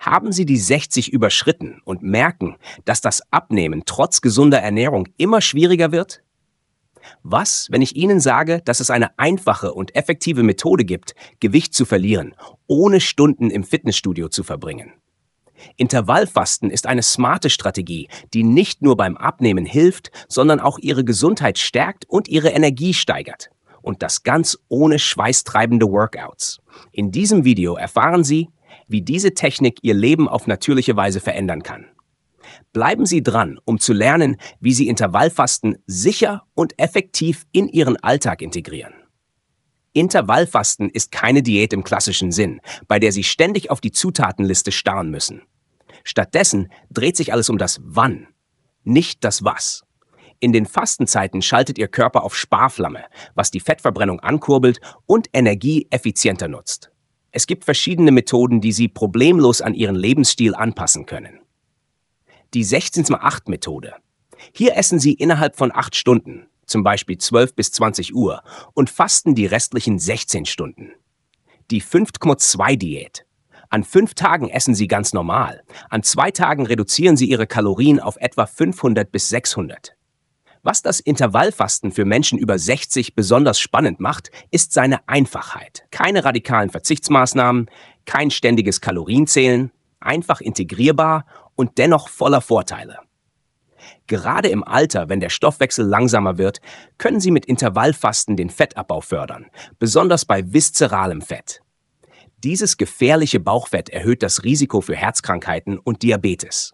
Haben Sie die 60 überschritten und merken, dass das Abnehmen trotz gesunder Ernährung immer schwieriger wird? Was, wenn ich Ihnen sage, dass es eine einfache und effektive Methode gibt, Gewicht zu verlieren, ohne Stunden im Fitnessstudio zu verbringen? Intervallfasten ist eine smarte Strategie, die nicht nur beim Abnehmen hilft, sondern auch Ihre Gesundheit stärkt und Ihre Energie steigert. Und das ganz ohne schweißtreibende Workouts. In diesem Video erfahren Sie, wie diese Technik Ihr Leben auf natürliche Weise verändern kann. Bleiben Sie dran, um zu lernen, wie Sie Intervallfasten sicher und effektiv in Ihren Alltag integrieren. Intervallfasten ist keine Diät im klassischen Sinn, bei der Sie ständig auf die Zutatenliste starren müssen. Stattdessen dreht sich alles um das Wann, nicht das Was. In den Fastenzeiten schaltet Ihr Körper auf Sparflamme, was die Fettverbrennung ankurbelt und Energie effizienter nutzt. Es gibt verschiedene Methoden, die Sie problemlos an Ihren Lebensstil anpassen können. Die 16x8-Methode. Hier essen Sie innerhalb von 8 Stunden, zum Beispiel 12 bis 20 Uhr, und fasten die restlichen 16 Stunden. Die 5,2-Diät. An fünf Tagen essen Sie ganz normal. An zwei Tagen reduzieren Sie Ihre Kalorien auf etwa 500 bis 600. Was das Intervallfasten für Menschen über 60 besonders spannend macht, ist seine Einfachheit. Keine radikalen Verzichtsmaßnahmen, kein ständiges Kalorienzählen, einfach integrierbar und dennoch voller Vorteile. Gerade im Alter, wenn der Stoffwechsel langsamer wird, können Sie mit Intervallfasten den Fettabbau fördern, besonders bei viszeralem Fett. Dieses gefährliche Bauchfett erhöht das Risiko für Herzkrankheiten und Diabetes.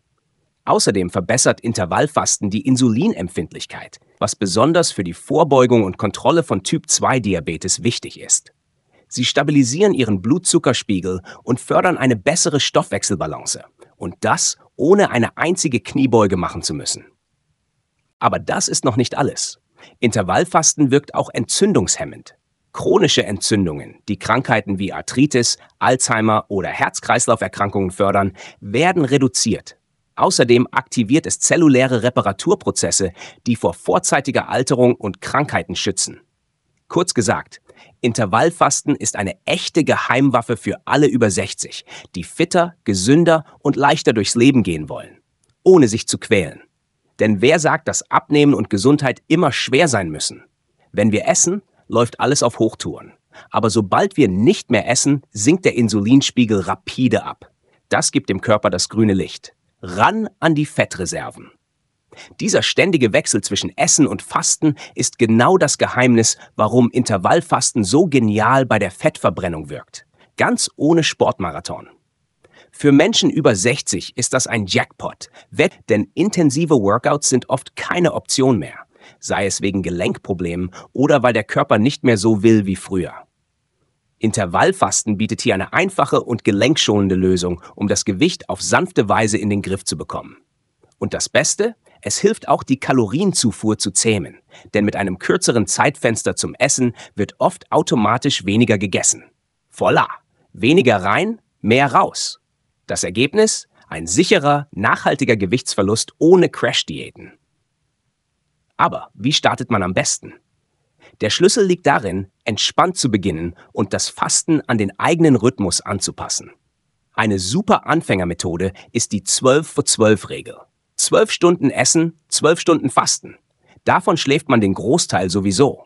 Außerdem verbessert Intervallfasten die Insulinempfindlichkeit, was besonders für die Vorbeugung und Kontrolle von Typ-2-Diabetes wichtig ist. Sie stabilisieren ihren Blutzuckerspiegel und fördern eine bessere Stoffwechselbalance. Und das ohne eine einzige Kniebeuge machen zu müssen. Aber das ist noch nicht alles. Intervallfasten wirkt auch entzündungshemmend. Chronische Entzündungen, die Krankheiten wie Arthritis, Alzheimer oder Herz-Kreislauf-Erkrankungen fördern, werden reduziert Außerdem aktiviert es zelluläre Reparaturprozesse, die vor vorzeitiger Alterung und Krankheiten schützen. Kurz gesagt, Intervallfasten ist eine echte Geheimwaffe für alle über 60, die fitter, gesünder und leichter durchs Leben gehen wollen, ohne sich zu quälen. Denn wer sagt, dass Abnehmen und Gesundheit immer schwer sein müssen? Wenn wir essen, läuft alles auf Hochtouren. Aber sobald wir nicht mehr essen, sinkt der Insulinspiegel rapide ab. Das gibt dem Körper das grüne Licht ran an die Fettreserven. Dieser ständige Wechsel zwischen Essen und Fasten ist genau das Geheimnis, warum Intervallfasten so genial bei der Fettverbrennung wirkt. Ganz ohne Sportmarathon. Für Menschen über 60 ist das ein Jackpot, denn intensive Workouts sind oft keine Option mehr, sei es wegen Gelenkproblemen oder weil der Körper nicht mehr so will wie früher. Intervallfasten bietet hier eine einfache und gelenkschonende Lösung, um das Gewicht auf sanfte Weise in den Griff zu bekommen. Und das Beste? Es hilft auch, die Kalorienzufuhr zu zähmen, denn mit einem kürzeren Zeitfenster zum Essen wird oft automatisch weniger gegessen. Voila! Weniger rein, mehr raus. Das Ergebnis? Ein sicherer, nachhaltiger Gewichtsverlust ohne Crash-Diäten. Aber wie startet man am besten? Der Schlüssel liegt darin, entspannt zu beginnen und das Fasten an den eigenen Rhythmus anzupassen. Eine super Anfängermethode ist die 12 vor 12 Regel. 12 Stunden Essen, 12 Stunden Fasten. Davon schläft man den Großteil sowieso.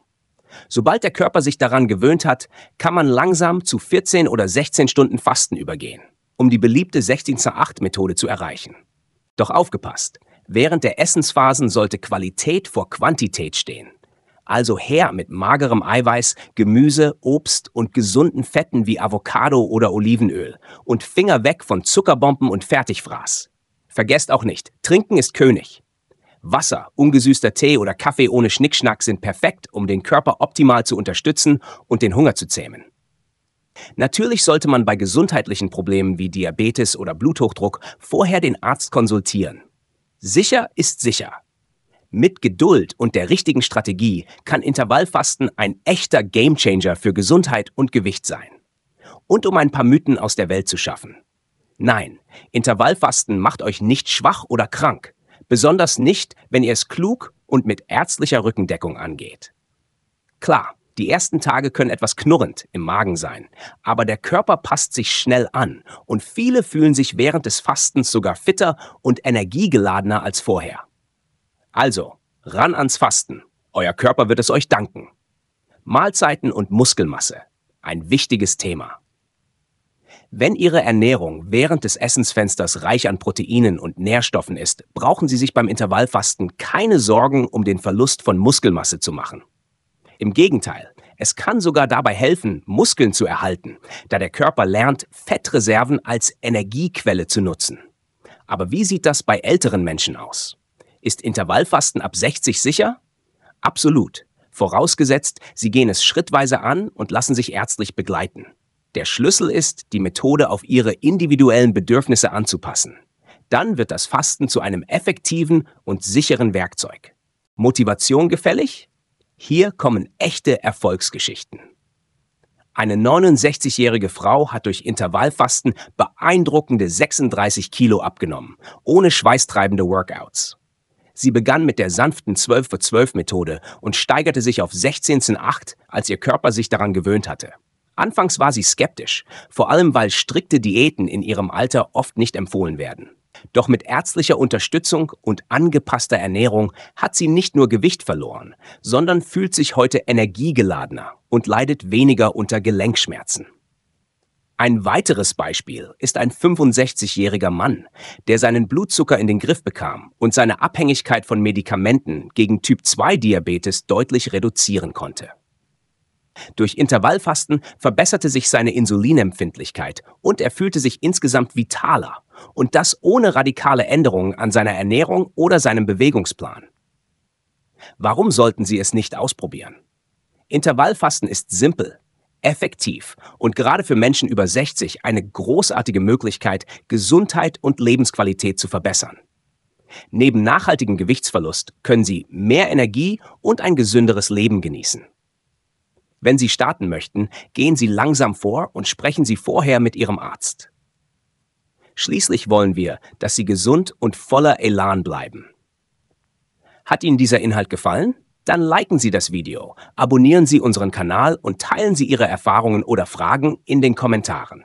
Sobald der Körper sich daran gewöhnt hat, kann man langsam zu 14 oder 16 Stunden Fasten übergehen, um die beliebte 16-8-Methode zu zu erreichen. Doch aufgepasst, während der Essensphasen sollte Qualität vor Quantität stehen. Also her mit magerem Eiweiß, Gemüse, Obst und gesunden Fetten wie Avocado oder Olivenöl. Und Finger weg von Zuckerbomben und Fertigfraß. Vergesst auch nicht, trinken ist König. Wasser, ungesüßter Tee oder Kaffee ohne Schnickschnack sind perfekt, um den Körper optimal zu unterstützen und den Hunger zu zähmen. Natürlich sollte man bei gesundheitlichen Problemen wie Diabetes oder Bluthochdruck vorher den Arzt konsultieren. Sicher ist sicher. Mit Geduld und der richtigen Strategie kann Intervallfasten ein echter Gamechanger für Gesundheit und Gewicht sein. Und um ein paar Mythen aus der Welt zu schaffen. Nein, Intervallfasten macht euch nicht schwach oder krank, besonders nicht, wenn ihr es klug und mit ärztlicher Rückendeckung angeht. Klar, die ersten Tage können etwas knurrend im Magen sein, aber der Körper passt sich schnell an und viele fühlen sich während des Fastens sogar fitter und energiegeladener als vorher. Also, ran ans Fasten. Euer Körper wird es euch danken. Mahlzeiten und Muskelmasse. Ein wichtiges Thema. Wenn Ihre Ernährung während des Essensfensters reich an Proteinen und Nährstoffen ist, brauchen Sie sich beim Intervallfasten keine Sorgen um den Verlust von Muskelmasse zu machen. Im Gegenteil, es kann sogar dabei helfen, Muskeln zu erhalten, da der Körper lernt, Fettreserven als Energiequelle zu nutzen. Aber wie sieht das bei älteren Menschen aus? Ist Intervallfasten ab 60 sicher? Absolut, vorausgesetzt, Sie gehen es schrittweise an und lassen sich ärztlich begleiten. Der Schlüssel ist, die Methode auf Ihre individuellen Bedürfnisse anzupassen. Dann wird das Fasten zu einem effektiven und sicheren Werkzeug. Motivation gefällig? Hier kommen echte Erfolgsgeschichten. Eine 69-jährige Frau hat durch Intervallfasten beeindruckende 36 Kilo abgenommen, ohne schweißtreibende Workouts. Sie begann mit der sanften 12 für 12 Methode und steigerte sich auf 16 zu 8, als ihr Körper sich daran gewöhnt hatte. Anfangs war sie skeptisch, vor allem weil strikte Diäten in ihrem Alter oft nicht empfohlen werden. Doch mit ärztlicher Unterstützung und angepasster Ernährung hat sie nicht nur Gewicht verloren, sondern fühlt sich heute energiegeladener und leidet weniger unter Gelenkschmerzen. Ein weiteres Beispiel ist ein 65-jähriger Mann, der seinen Blutzucker in den Griff bekam und seine Abhängigkeit von Medikamenten gegen Typ-2-Diabetes deutlich reduzieren konnte. Durch Intervallfasten verbesserte sich seine Insulinempfindlichkeit und er fühlte sich insgesamt vitaler und das ohne radikale Änderungen an seiner Ernährung oder seinem Bewegungsplan. Warum sollten Sie es nicht ausprobieren? Intervallfasten ist simpel, effektiv und gerade für Menschen über 60 eine großartige Möglichkeit, Gesundheit und Lebensqualität zu verbessern. Neben nachhaltigem Gewichtsverlust können Sie mehr Energie und ein gesünderes Leben genießen. Wenn Sie starten möchten, gehen Sie langsam vor und sprechen Sie vorher mit Ihrem Arzt. Schließlich wollen wir, dass Sie gesund und voller Elan bleiben. Hat Ihnen dieser Inhalt gefallen? Dann liken Sie das Video, abonnieren Sie unseren Kanal und teilen Sie Ihre Erfahrungen oder Fragen in den Kommentaren.